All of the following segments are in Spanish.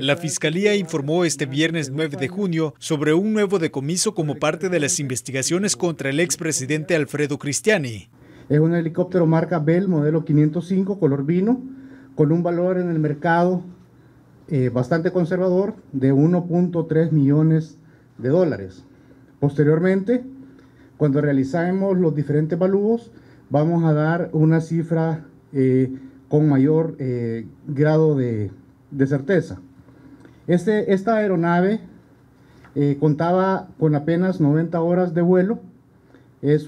La Fiscalía informó este viernes 9 de junio sobre un nuevo decomiso como parte de las investigaciones contra el expresidente Alfredo Cristiani. Es un helicóptero marca Bell, modelo 505, color vino, con un valor en el mercado eh, bastante conservador de 1.3 millones de dólares. Posteriormente, cuando realizamos los diferentes valúos, vamos a dar una cifra eh, con mayor eh, grado de certeza. Este, esta aeronave eh, contaba con apenas 90 horas de vuelo. Es,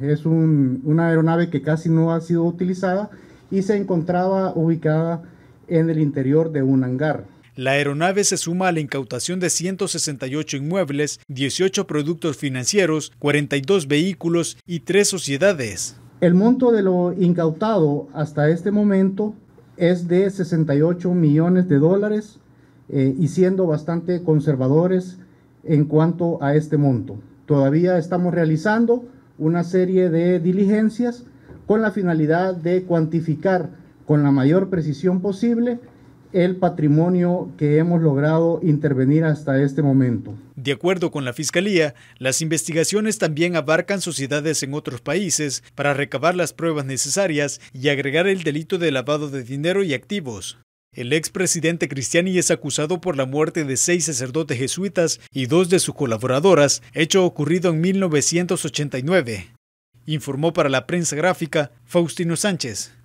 es una aeronave que casi no ha sido utilizada y se encontraba ubicada en el interior de un hangar. La aeronave se suma a la incautación de 168 inmuebles, 18 productos financieros, 42 vehículos y 3 sociedades. El monto de lo incautado hasta este momento es de 68 millones de dólares, eh, y siendo bastante conservadores en cuanto a este monto. Todavía estamos realizando una serie de diligencias con la finalidad de cuantificar con la mayor precisión posible el patrimonio que hemos logrado intervenir hasta este momento. De acuerdo con la Fiscalía, las investigaciones también abarcan sociedades en otros países para recabar las pruebas necesarias y agregar el delito de lavado de dinero y activos. El expresidente Cristiani es acusado por la muerte de seis sacerdotes jesuitas y dos de sus colaboradoras, hecho ocurrido en 1989, informó para la prensa gráfica Faustino Sánchez.